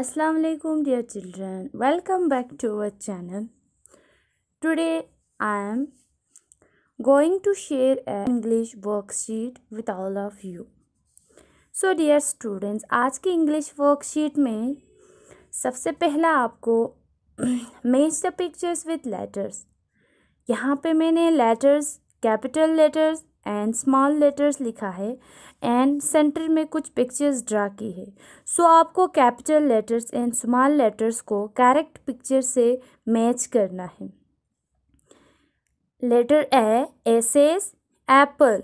Assalamu alaikum dear children welcome back to our channel today i am going to share an english worksheet with all of you so dear students aaj ki english worksheet mein sabse pehla aapko match the pictures with letters yahan pe maine letters capital letters and small letters लिखा है and centre में कुछ pictures draw की है so so, आपको capital letters and small letters को correct picture से match करना है letter A as as apple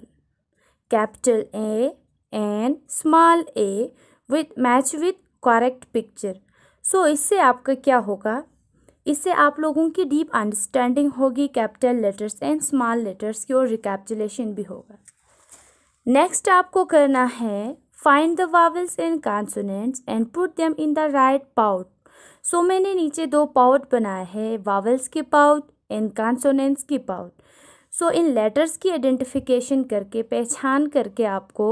capital A and small A with match with correct picture so इससे आपका क्या होगा इससे आप लोगों की डीप अंडरस्टैंडिंग होगी capital letters and small letters की और रिकैप्चुलेशन भी होगा नेक्स्ट आपको करना है find the vowels and consonants and put them in the right pout so मैंने नीचे दो पाउट बनाए हैं वावल्स के पाउट एंड कॉन्सोनेंट्स की पाउट सो so, इन लेटर्स की आइडेंटिफिकेशन करके पहचान करके आपको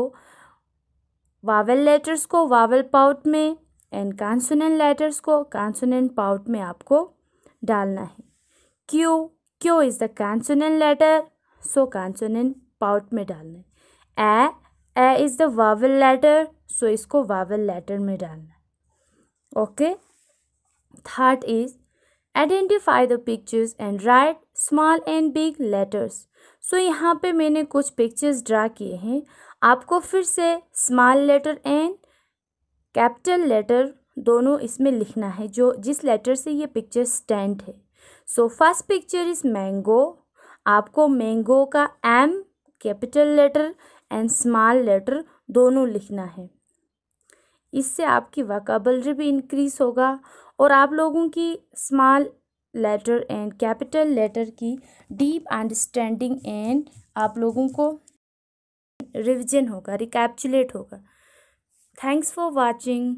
वावल लेटर्स को वावल पाउट में एंड कॉन्सोनेंट लेटर्स को कॉन्सोनेंट पाउट में आपको डालना है Q Q is the consonant letter so consonant pout में डालना है A A is the vowel letter so इसको वावल लेटर में डालना है okay third is identify the pictures and write small and big letters so यहाँ पे मैंने कुछ पिक्चर्स ड्रा किए हैं आपको फिर से small letter and capital letter दोनों इसमें लिखना है जो जिस लेटर से ये पिक्चर स्टैंड है so first picture is mango आपको मैंगो का M capital letter and small letter दोनों लिखना है इससे आपकी वकाबलरी भी इंक्रीज़ होगा और आप लोगों की small letter and capital letter की डीप अंडरस्टैंडिंग एंड आप लोगों को रिविजन होगा रिकैप्चुलेट होगा थैंक्स फॉर वॉचिंग